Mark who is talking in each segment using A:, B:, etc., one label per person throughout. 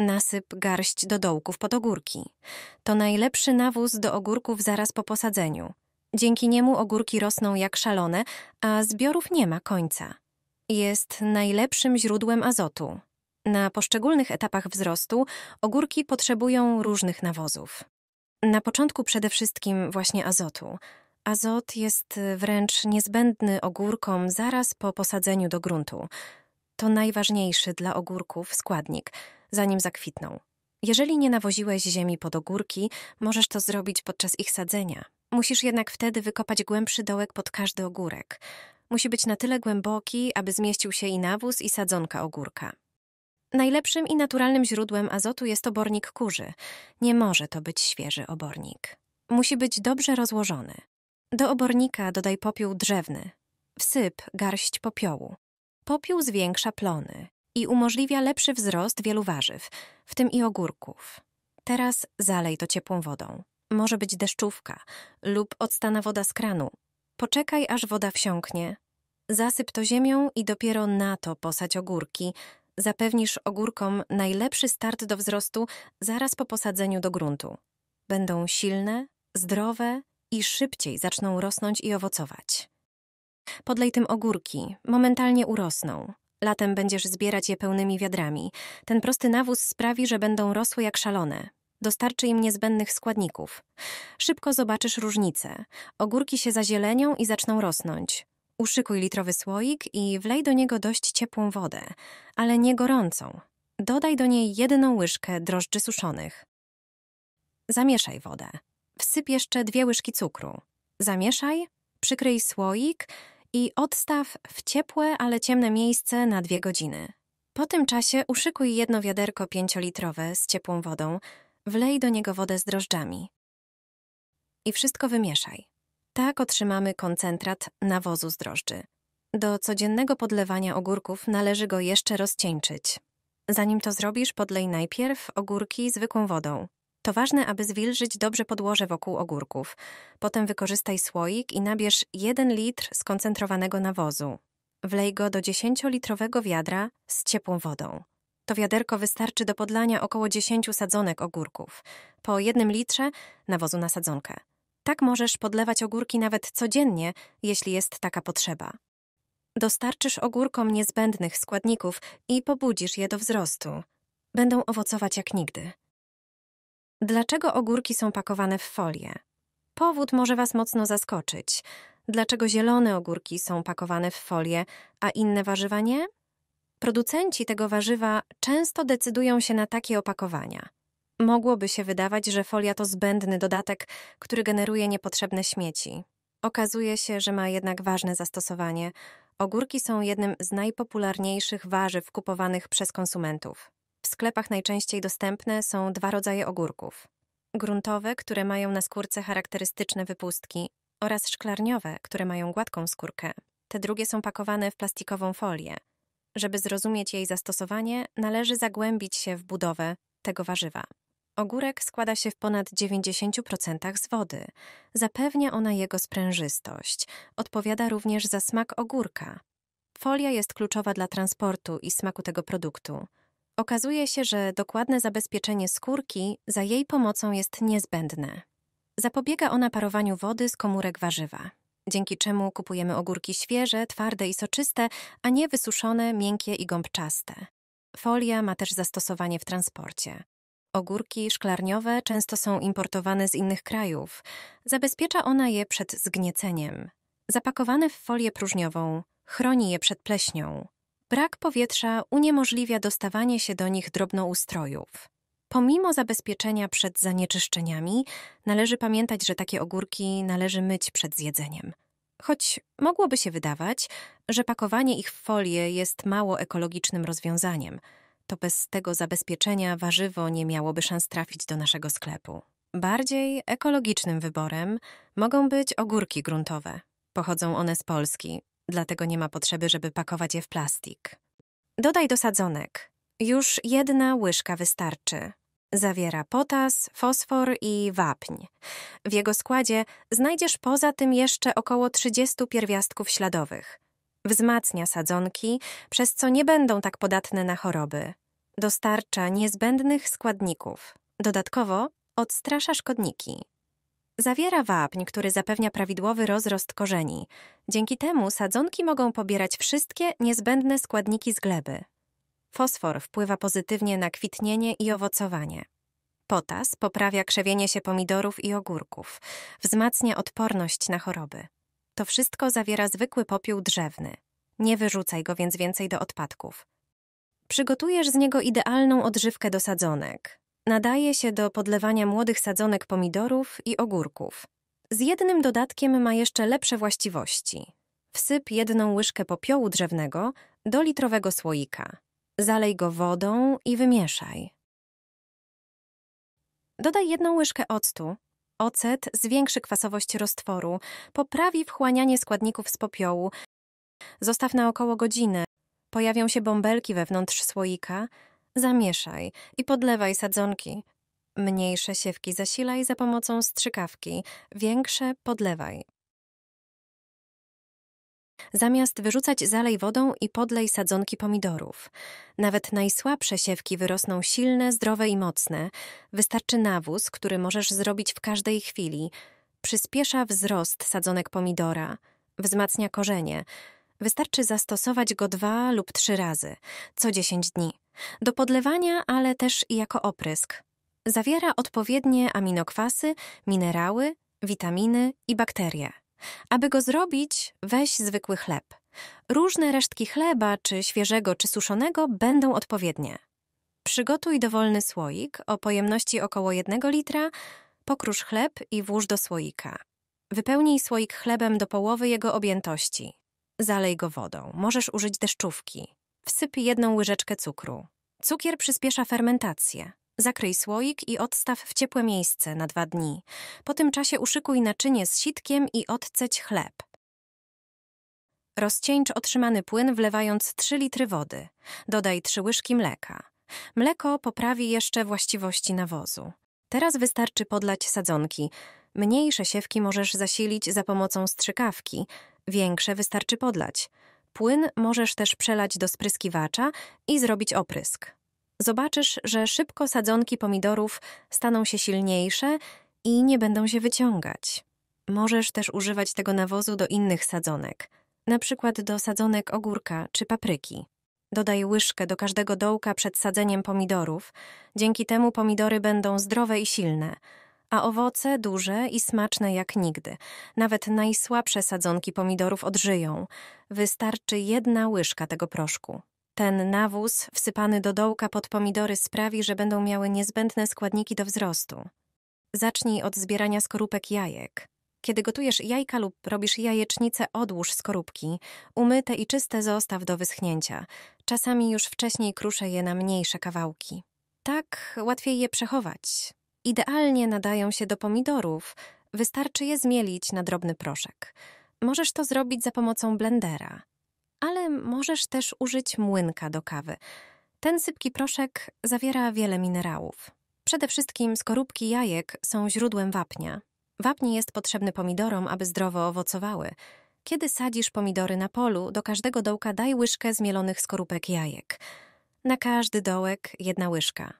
A: Nasyp garść do dołków pod ogórki. To najlepszy nawóz do ogórków zaraz po posadzeniu. Dzięki niemu ogórki rosną jak szalone, a zbiorów nie ma końca. Jest najlepszym źródłem azotu. Na poszczególnych etapach wzrostu ogórki potrzebują różnych nawozów. Na początku przede wszystkim właśnie azotu. Azot jest wręcz niezbędny ogórkom zaraz po posadzeniu do gruntu. To najważniejszy dla ogórków składnik – zanim zakwitną. Jeżeli nie nawoziłeś ziemi pod ogórki, możesz to zrobić podczas ich sadzenia. Musisz jednak wtedy wykopać głębszy dołek pod każdy ogórek. Musi być na tyle głęboki, aby zmieścił się i nawóz, i sadzonka ogórka. Najlepszym i naturalnym źródłem azotu jest obornik kurzy. Nie może to być świeży obornik. Musi być dobrze rozłożony. Do obornika dodaj popiół drzewny. Wsyp garść popiołu. Popiół zwiększa plony i umożliwia lepszy wzrost wielu warzyw, w tym i ogórków. Teraz zalej to ciepłą wodą. Może być deszczówka lub odstana woda z kranu. Poczekaj, aż woda wsiąknie. Zasyp to ziemią i dopiero na to posadź ogórki. Zapewnisz ogórkom najlepszy start do wzrostu zaraz po posadzeniu do gruntu. Będą silne, zdrowe i szybciej zaczną rosnąć i owocować. Podlej tym ogórki, momentalnie urosną. Latem będziesz zbierać je pełnymi wiadrami. Ten prosty nawóz sprawi, że będą rosły jak szalone. Dostarczy im niezbędnych składników. Szybko zobaczysz różnicę. Ogórki się zazielenią i zaczną rosnąć. Uszykuj litrowy słoik i wlej do niego dość ciepłą wodę, ale nie gorącą. Dodaj do niej jedną łyżkę drożdży suszonych. Zamieszaj wodę. Wsyp jeszcze dwie łyżki cukru. Zamieszaj, przykryj słoik i odstaw w ciepłe, ale ciemne miejsce na dwie godziny. Po tym czasie uszykuj jedno wiaderko pięciolitrowe z ciepłą wodą, wlej do niego wodę z drożdżami. I wszystko wymieszaj. Tak otrzymamy koncentrat nawozu z drożdży. Do codziennego podlewania ogórków należy go jeszcze rozcieńczyć. Zanim to zrobisz, podlej najpierw ogórki zwykłą wodą, to ważne, aby zwilżyć dobrze podłoże wokół ogórków. Potem wykorzystaj słoik i nabierz 1 litr skoncentrowanego nawozu. Wlej go do 10-litrowego wiadra z ciepłą wodą. To wiaderko wystarczy do podlania około 10 sadzonek ogórków, po jednym litrze nawozu na sadzonkę. Tak możesz podlewać ogórki nawet codziennie, jeśli jest taka potrzeba. Dostarczysz ogórkom niezbędnych składników i pobudzisz je do wzrostu. Będą owocować jak nigdy. Dlaczego ogórki są pakowane w folię? Powód może Was mocno zaskoczyć. Dlaczego zielone ogórki są pakowane w folię, a inne warzywa nie? Producenci tego warzywa często decydują się na takie opakowania. Mogłoby się wydawać, że folia to zbędny dodatek, który generuje niepotrzebne śmieci. Okazuje się, że ma jednak ważne zastosowanie. Ogórki są jednym z najpopularniejszych warzyw kupowanych przez konsumentów. W sklepach najczęściej dostępne są dwa rodzaje ogórków. Gruntowe, które mają na skórce charakterystyczne wypustki, oraz szklarniowe, które mają gładką skórkę. Te drugie są pakowane w plastikową folię. Żeby zrozumieć jej zastosowanie, należy zagłębić się w budowę tego warzywa. Ogórek składa się w ponad 90% z wody. Zapewnia ona jego sprężystość. Odpowiada również za smak ogórka. Folia jest kluczowa dla transportu i smaku tego produktu. Okazuje się, że dokładne zabezpieczenie skórki za jej pomocą jest niezbędne. Zapobiega ona parowaniu wody z komórek warzywa, dzięki czemu kupujemy ogórki świeże, twarde i soczyste, a nie wysuszone, miękkie i gąbczaste. Folia ma też zastosowanie w transporcie. Ogórki szklarniowe często są importowane z innych krajów. Zabezpiecza ona je przed zgnieceniem. Zapakowane w folię próżniową chroni je przed pleśnią. Brak powietrza uniemożliwia dostawanie się do nich drobnoustrojów. Pomimo zabezpieczenia przed zanieczyszczeniami, należy pamiętać, że takie ogórki należy myć przed zjedzeniem. Choć mogłoby się wydawać, że pakowanie ich w folię jest mało ekologicznym rozwiązaniem, to bez tego zabezpieczenia warzywo nie miałoby szans trafić do naszego sklepu. Bardziej ekologicznym wyborem mogą być ogórki gruntowe. Pochodzą one z Polski, dlatego nie ma potrzeby, żeby pakować je w plastik. Dodaj do sadzonek. Już jedna łyżka wystarczy. Zawiera potas, fosfor i wapń. W jego składzie znajdziesz poza tym jeszcze około 30 pierwiastków śladowych. Wzmacnia sadzonki, przez co nie będą tak podatne na choroby. Dostarcza niezbędnych składników. Dodatkowo odstrasza szkodniki. Zawiera wapń, który zapewnia prawidłowy rozrost korzeni. Dzięki temu sadzonki mogą pobierać wszystkie niezbędne składniki z gleby. Fosfor wpływa pozytywnie na kwitnienie i owocowanie. Potas poprawia krzewienie się pomidorów i ogórków, wzmacnia odporność na choroby. To wszystko zawiera zwykły popiół drzewny. Nie wyrzucaj go więc więcej do odpadków. Przygotujesz z niego idealną odżywkę do sadzonek. Nadaje się do podlewania młodych sadzonek pomidorów i ogórków. Z jednym dodatkiem ma jeszcze lepsze właściwości. Wsyp jedną łyżkę popiołu drzewnego do litrowego słoika. Zalej go wodą i wymieszaj. Dodaj jedną łyżkę octu. Ocet zwiększy kwasowość roztworu, poprawi wchłanianie składników z popiołu. Zostaw na około godzinę. Pojawią się bąbelki wewnątrz słoika, Zamieszaj i podlewaj sadzonki. Mniejsze siewki zasilaj za pomocą strzykawki, większe podlewaj. Zamiast wyrzucać zalej wodą i podlej sadzonki pomidorów. Nawet najsłabsze siewki wyrosną silne, zdrowe i mocne. Wystarczy nawóz, który możesz zrobić w każdej chwili. Przyspiesza wzrost sadzonek pomidora, wzmacnia korzenie, Wystarczy zastosować go dwa lub trzy razy, co 10 dni. Do podlewania, ale też i jako oprysk. Zawiera odpowiednie aminokwasy, minerały, witaminy i bakterie. Aby go zrobić, weź zwykły chleb. Różne resztki chleba, czy świeżego, czy suszonego, będą odpowiednie. Przygotuj dowolny słoik o pojemności około 1 litra, pokrusz chleb i włóż do słoika. Wypełnij słoik chlebem do połowy jego objętości zalej go wodą. Możesz użyć deszczówki. Wsyp jedną łyżeczkę cukru. Cukier przyspiesza fermentację. Zakryj słoik i odstaw w ciepłe miejsce na dwa dni. Po tym czasie uszykuj naczynie z sitkiem i odceć chleb. Rozcieńcz otrzymany płyn wlewając 3 litry wody. Dodaj 3 łyżki mleka. Mleko poprawi jeszcze właściwości nawozu. Teraz wystarczy podlać sadzonki. Mniejsze siewki możesz zasilić za pomocą strzykawki, większe wystarczy podlać. Płyn możesz też przelać do spryskiwacza i zrobić oprysk. Zobaczysz, że szybko sadzonki pomidorów staną się silniejsze i nie będą się wyciągać. Możesz też używać tego nawozu do innych sadzonek, na przykład do sadzonek ogórka czy papryki. Dodaj łyżkę do każdego dołka przed sadzeniem pomidorów. Dzięki temu pomidory będą zdrowe i silne a owoce duże i smaczne jak nigdy. Nawet najsłabsze sadzonki pomidorów odżyją. Wystarczy jedna łyżka tego proszku. Ten nawóz wsypany do dołka pod pomidory sprawi, że będą miały niezbędne składniki do wzrostu. Zacznij od zbierania skorupek jajek. Kiedy gotujesz jajka lub robisz jajecznicę, odłóż skorupki. Umyte i czyste zostaw do wyschnięcia. Czasami już wcześniej kruszę je na mniejsze kawałki. Tak łatwiej je przechować idealnie nadają się do pomidorów. Wystarczy je zmielić na drobny proszek. Możesz to zrobić za pomocą blendera, ale możesz też użyć młynka do kawy. Ten sypki proszek zawiera wiele minerałów. Przede wszystkim skorupki jajek są źródłem wapnia. Wapń jest potrzebny pomidorom, aby zdrowo owocowały. Kiedy sadzisz pomidory na polu, do każdego dołka daj łyżkę zmielonych skorupek jajek. Na każdy dołek jedna łyżka.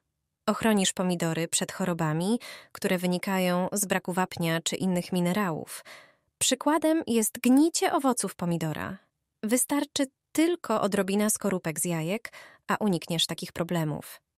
A: Ochronisz pomidory przed chorobami, które wynikają z braku wapnia czy innych minerałów. Przykładem jest gnicie owoców pomidora. Wystarczy tylko odrobina skorupek z jajek, a unikniesz takich problemów.